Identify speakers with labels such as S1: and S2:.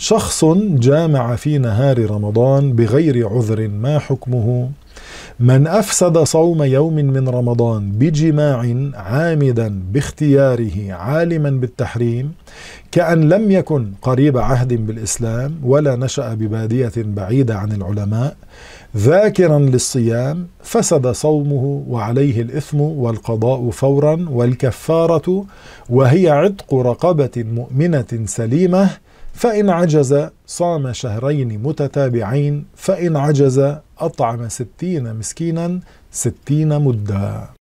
S1: شخص جامع في نهار رمضان بغير عذر ما حكمه من أفسد صوم يوم من رمضان بجماع عامدا باختياره عالما بالتحريم كأن لم يكن قريب عهد بالإسلام ولا نشأ ببادية بعيدة عن العلماء ذاكرا للصيام فسد صومه وعليه الإثم والقضاء فورا والكفارة وهي عتق رقبة مؤمنة سليمة فإن عجز صام شهرين متتابعين فإن عجز أطعم ستين مسكينا ستين مدة